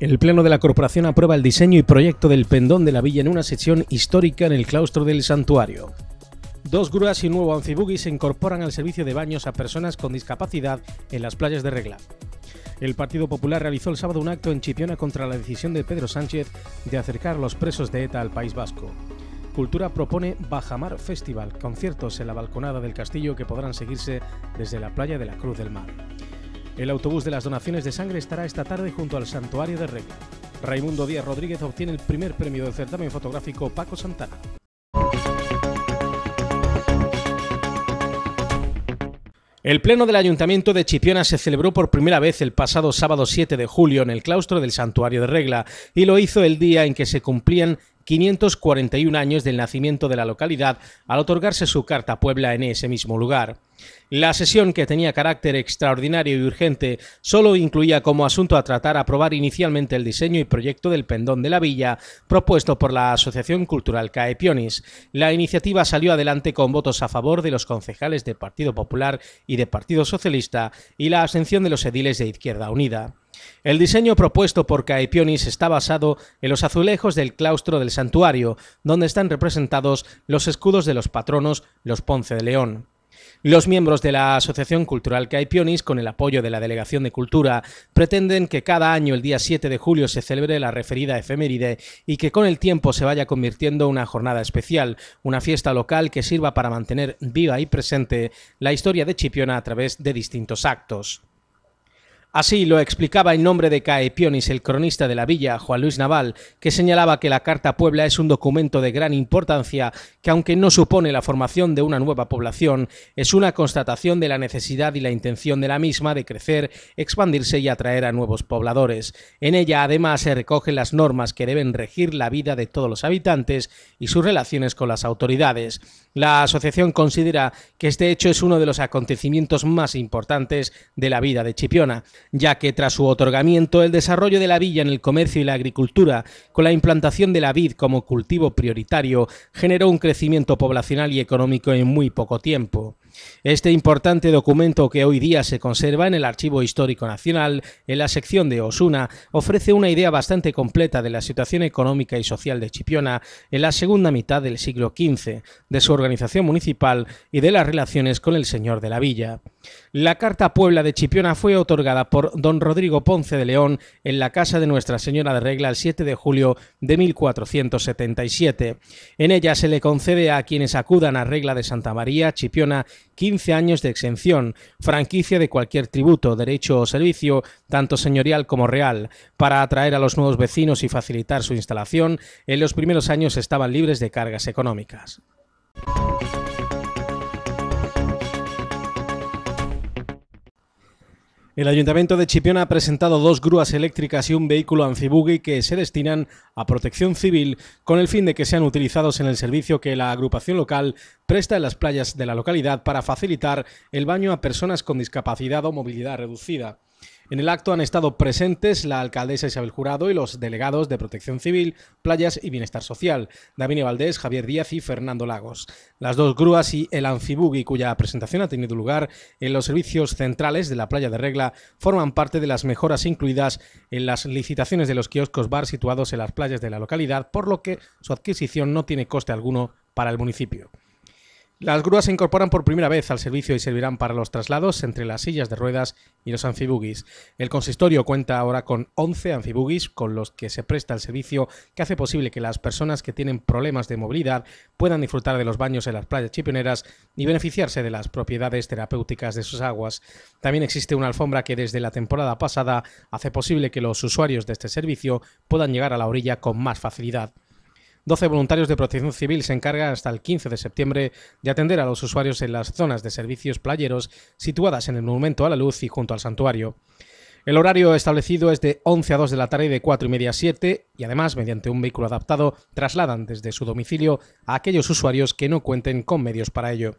El Pleno de la Corporación aprueba el diseño y proyecto del pendón de la villa en una sesión histórica en el claustro del santuario. Dos grúas y un nuevo ancibugui se incorporan al servicio de baños a personas con discapacidad en las playas de Regla. El Partido Popular realizó el sábado un acto en Chipiona contra la decisión de Pedro Sánchez de acercar los presos de ETA al País Vasco. Cultura propone Bajamar Festival, conciertos en la balconada del castillo que podrán seguirse desde la playa de la Cruz del Mar. El autobús de las donaciones de sangre estará esta tarde junto al santuario de Regla. Raimundo Díaz Rodríguez obtiene el primer premio del certamen fotográfico Paco Santana. El pleno del Ayuntamiento de Chipiona se celebró por primera vez el pasado sábado 7 de julio en el claustro del Santuario de Regla y lo hizo el día en que se cumplían 541 años del nacimiento de la localidad al otorgarse su carta a Puebla en ese mismo lugar. La sesión, que tenía carácter extraordinario y urgente, solo incluía como asunto a tratar aprobar inicialmente el diseño y proyecto del pendón de la villa propuesto por la Asociación Cultural Caepionis. La iniciativa salió adelante con votos a favor de los concejales de Partido Popular y de Partido Socialista y la abstención de los ediles de Izquierda Unida. El diseño propuesto por Caepionis está basado en los azulejos del claustro del santuario, donde están representados los escudos de los patronos, los Ponce de León. Los miembros de la Asociación Cultural Caipionis, con el apoyo de la Delegación de Cultura, pretenden que cada año el día 7 de julio se celebre la referida efeméride y que con el tiempo se vaya convirtiendo una jornada especial, una fiesta local que sirva para mantener viva y presente la historia de Chipiona a través de distintos actos. Así lo explicaba en nombre de Caepionis el cronista de la villa, Juan Luis Naval, que señalaba que la Carta Puebla es un documento de gran importancia que aunque no supone la formación de una nueva población, es una constatación de la necesidad y la intención de la misma de crecer, expandirse y atraer a nuevos pobladores. En ella además se recogen las normas que deben regir la vida de todos los habitantes y sus relaciones con las autoridades. La asociación considera que este hecho es uno de los acontecimientos más importantes de la vida de Chipiona ya que tras su otorgamiento el desarrollo de la villa en el comercio y la agricultura, con la implantación de la vid como cultivo prioritario, generó un crecimiento poblacional y económico en muy poco tiempo. Este importante documento que hoy día se conserva en el Archivo Histórico Nacional, en la sección de Osuna, ofrece una idea bastante completa de la situación económica y social de Chipiona en la segunda mitad del siglo XV, de su organización municipal y de las relaciones con el señor de la villa. La Carta Puebla de Chipiona fue otorgada por don Rodrigo Ponce de León en la casa de Nuestra Señora de Regla el 7 de julio de 1477. En ella se le concede a quienes acudan a Regla de Santa María, Chipiona 15 años de exención, franquicia de cualquier tributo, derecho o servicio, tanto señorial como real. Para atraer a los nuevos vecinos y facilitar su instalación, en los primeros años estaban libres de cargas económicas. El Ayuntamiento de Chipiona ha presentado dos grúas eléctricas y un vehículo anzibugui que se destinan a protección civil con el fin de que sean utilizados en el servicio que la agrupación local presta en las playas de la localidad para facilitar el baño a personas con discapacidad o movilidad reducida. En el acto han estado presentes la alcaldesa Isabel Jurado y los delegados de Protección Civil, Playas y Bienestar Social, David Valdés, Javier Díaz y Fernando Lagos. Las dos grúas y el anfibugui, cuya presentación ha tenido lugar en los servicios centrales de la playa de Regla, forman parte de las mejoras incluidas en las licitaciones de los kioscos bar situados en las playas de la localidad, por lo que su adquisición no tiene coste alguno para el municipio. Las grúas se incorporan por primera vez al servicio y servirán para los traslados entre las sillas de ruedas y los anfibugis. El consistorio cuenta ahora con 11 anfibugis con los que se presta el servicio que hace posible que las personas que tienen problemas de movilidad puedan disfrutar de los baños en las playas chipioneras y beneficiarse de las propiedades terapéuticas de sus aguas. También existe una alfombra que desde la temporada pasada hace posible que los usuarios de este servicio puedan llegar a la orilla con más facilidad. 12 voluntarios de protección civil se encargan hasta el 15 de septiembre de atender a los usuarios en las zonas de servicios playeros situadas en el Monumento a la Luz y junto al santuario. El horario establecido es de 11 a 2 de la tarde y de 4 y media a 7 y además, mediante un vehículo adaptado, trasladan desde su domicilio a aquellos usuarios que no cuenten con medios para ello.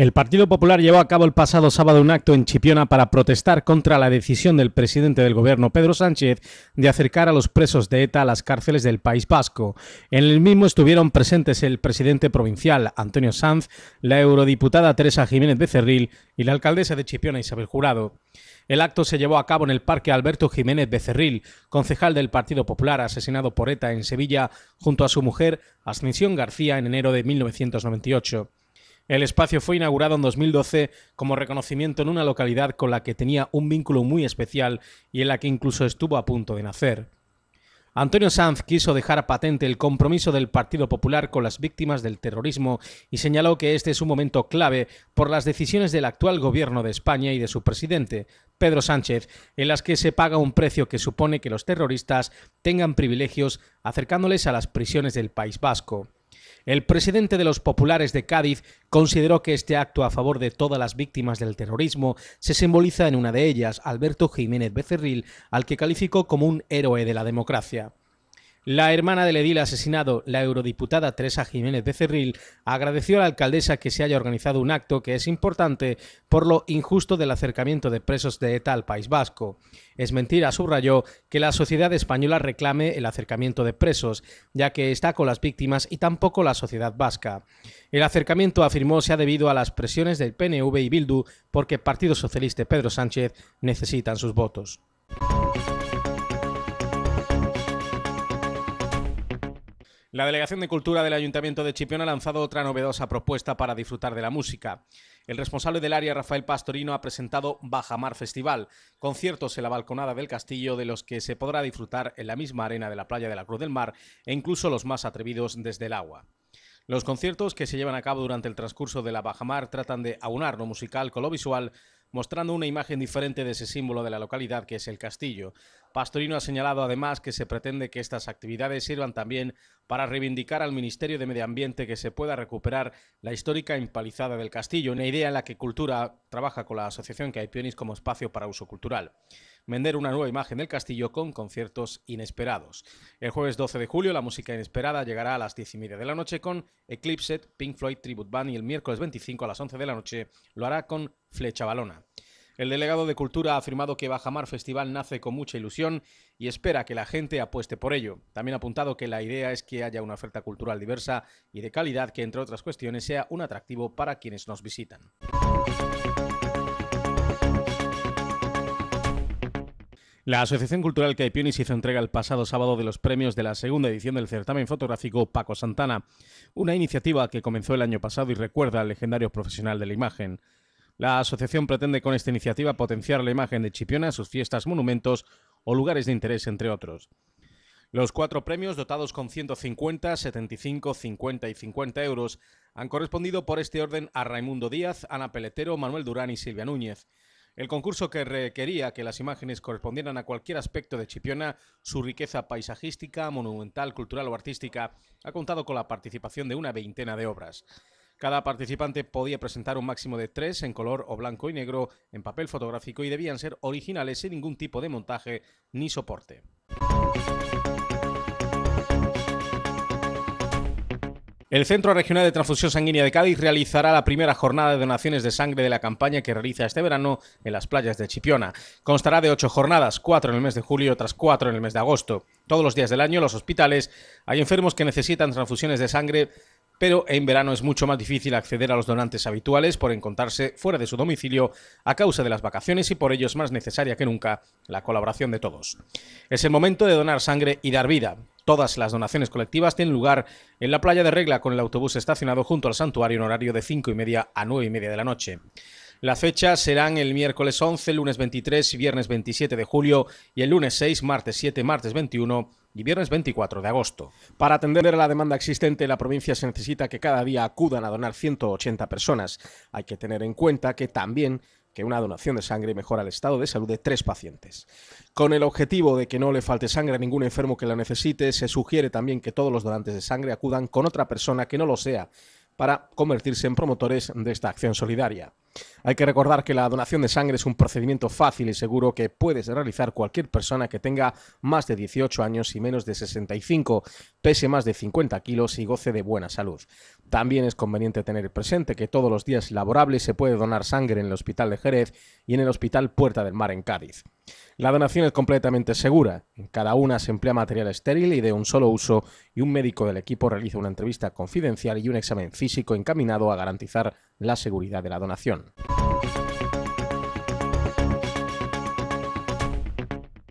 El Partido Popular llevó a cabo el pasado sábado un acto en Chipiona para protestar contra la decisión del presidente del gobierno, Pedro Sánchez, de acercar a los presos de ETA a las cárceles del País Vasco. En el mismo estuvieron presentes el presidente provincial, Antonio Sanz, la eurodiputada Teresa Jiménez Becerril y la alcaldesa de Chipiona, Isabel Jurado. El acto se llevó a cabo en el Parque Alberto Jiménez Becerril, concejal del Partido Popular asesinado por ETA en Sevilla junto a su mujer Ascensión García en enero de 1998. El espacio fue inaugurado en 2012 como reconocimiento en una localidad con la que tenía un vínculo muy especial y en la que incluso estuvo a punto de nacer. Antonio Sanz quiso dejar patente el compromiso del Partido Popular con las víctimas del terrorismo y señaló que este es un momento clave por las decisiones del actual gobierno de España y de su presidente, Pedro Sánchez, en las que se paga un precio que supone que los terroristas tengan privilegios acercándoles a las prisiones del País Vasco. El presidente de los populares de Cádiz consideró que este acto a favor de todas las víctimas del terrorismo se simboliza en una de ellas, Alberto Jiménez Becerril, al que calificó como un héroe de la democracia. La hermana del edil asesinado, la eurodiputada Teresa Jiménez de Cerril, agradeció a la alcaldesa que se haya organizado un acto que es importante por lo injusto del acercamiento de presos de ETA al País Vasco. Es mentira, subrayó, que la sociedad española reclame el acercamiento de presos, ya que está con las víctimas y tampoco la sociedad vasca. El acercamiento, afirmó, se ha debido a las presiones del PNV y Bildu porque Partido Socialista y Pedro Sánchez necesitan sus votos. La Delegación de Cultura del Ayuntamiento de Chipión ha lanzado otra novedosa propuesta para disfrutar de la música. El responsable del área, Rafael Pastorino, ha presentado Bajamar Festival, conciertos en la balconada del castillo de los que se podrá disfrutar en la misma arena de la playa de la Cruz del Mar e incluso los más atrevidos desde el agua. Los conciertos que se llevan a cabo durante el transcurso de la Bajamar tratan de aunar lo musical con lo visual mostrando una imagen diferente de ese símbolo de la localidad que es el castillo. Pastorino ha señalado además que se pretende que estas actividades sirvan también para reivindicar al Ministerio de Medio Ambiente que se pueda recuperar la histórica empalizada del castillo, una idea en la que Cultura trabaja con la asociación que hay pionis como espacio para uso cultural vender una nueva imagen del castillo con conciertos inesperados. El jueves 12 de julio, la música inesperada llegará a las 10 y media de la noche con Eclipse, Pink Floyd Tribute Band y el miércoles 25 a las 11 de la noche lo hará con Flecha Balona. El delegado de Cultura ha afirmado que Bajamar Festival nace con mucha ilusión y espera que la gente apueste por ello. También ha apuntado que la idea es que haya una oferta cultural diversa y de calidad que, entre otras cuestiones, sea un atractivo para quienes nos visitan. La Asociación Cultural Caipionis hizo entrega el pasado sábado de los premios de la segunda edición del certamen fotográfico Paco Santana, una iniciativa que comenzó el año pasado y recuerda al legendario profesional de la imagen. La asociación pretende con esta iniciativa potenciar la imagen de Chipiona, sus fiestas, monumentos o lugares de interés, entre otros. Los cuatro premios, dotados con 150, 75, 50 y 50 euros, han correspondido por este orden a Raimundo Díaz, Ana Peletero, Manuel Durán y Silvia Núñez. El concurso que requería que las imágenes correspondieran a cualquier aspecto de Chipiona, su riqueza paisajística, monumental, cultural o artística, ha contado con la participación de una veintena de obras. Cada participante podía presentar un máximo de tres en color o blanco y negro, en papel fotográfico y debían ser originales sin ningún tipo de montaje ni soporte. El Centro Regional de Transfusión Sanguínea de Cádiz realizará la primera jornada de donaciones de sangre de la campaña que realiza este verano en las playas de Chipiona. Constará de ocho jornadas, cuatro en el mes de julio y otras cuatro en el mes de agosto. Todos los días del año en los hospitales hay enfermos que necesitan transfusiones de sangre pero en verano es mucho más difícil acceder a los donantes habituales por encontrarse fuera de su domicilio a causa de las vacaciones y por ello es más necesaria que nunca la colaboración de todos. Es el momento de donar sangre y dar vida. Todas las donaciones colectivas tienen lugar en la playa de Regla con el autobús estacionado junto al santuario en horario de 5 y media a 9 y media de la noche. Las fechas serán el miércoles 11, lunes 23 y viernes 27 de julio y el lunes 6, martes 7, martes 21 y viernes 24 de agosto. Para atender a la demanda existente, la provincia se necesita que cada día acudan a donar 180 personas. Hay que tener en cuenta que también una donación de sangre mejora el estado de salud de tres pacientes. Con el objetivo de que no le falte sangre a ningún enfermo que la necesite, se sugiere también que todos los donantes de sangre acudan con otra persona que no lo sea para convertirse en promotores de esta acción solidaria. Hay que recordar que la donación de sangre es un procedimiento fácil y seguro que puedes realizar cualquier persona que tenga más de 18 años y menos de 65, pese más de 50 kilos y goce de buena salud. También es conveniente tener presente que todos los días laborables se puede donar sangre en el Hospital de Jerez y en el Hospital Puerta del Mar en Cádiz. La donación es completamente segura. En cada una se emplea material estéril y de un solo uso y un médico del equipo realiza una entrevista confidencial y un examen físico encaminado a garantizar la seguridad de la donación.